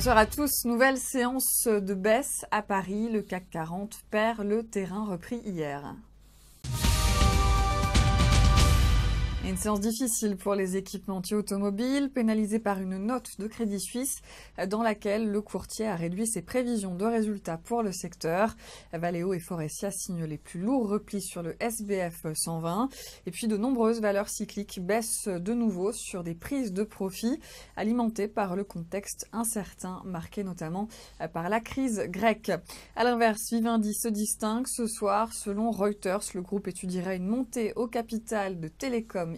Bonsoir à tous. Nouvelle séance de baisse à Paris. Le CAC 40 perd le terrain repris hier. séance difficile pour les équipementiers automobiles, pénalisés par une note de Crédit Suisse dans laquelle le courtier a réduit ses prévisions de résultats pour le secteur. Valeo et Forestia signent les plus lourds replis sur le SBF 120. Et puis de nombreuses valeurs cycliques baissent de nouveau sur des prises de profit alimentées par le contexte incertain marqué notamment par la crise grecque. À l'inverse, Vivendi se distingue ce soir. Selon Reuters, le groupe étudierait une montée au capital de Télécom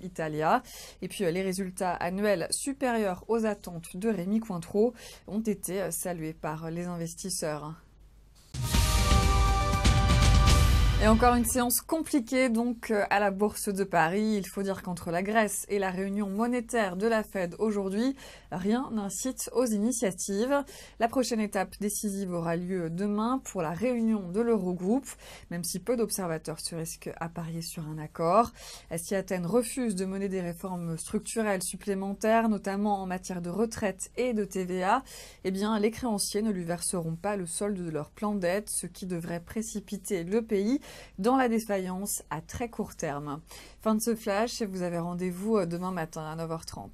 et puis euh, les résultats annuels supérieurs aux attentes de Rémi Cointreau ont été euh, salués par les investisseurs. Et encore une séance compliquée donc euh, à la Bourse de Paris. Il faut dire qu'entre la Grèce et la réunion monétaire de la Fed aujourd'hui, rien n'incite aux initiatives. La prochaine étape décisive aura lieu demain pour la réunion de l'Eurogroupe, même si peu d'observateurs se risquent à parier sur un accord. Si Athènes refuse de mener des réformes structurelles supplémentaires, notamment en matière de retraite et de TVA, eh bien les créanciers ne lui verseront pas le solde de leur plan d'aide, ce qui devrait précipiter le pays dans la défaillance à très court terme. Fin de ce flash, vous avez rendez-vous euh, demain matin à 9h30.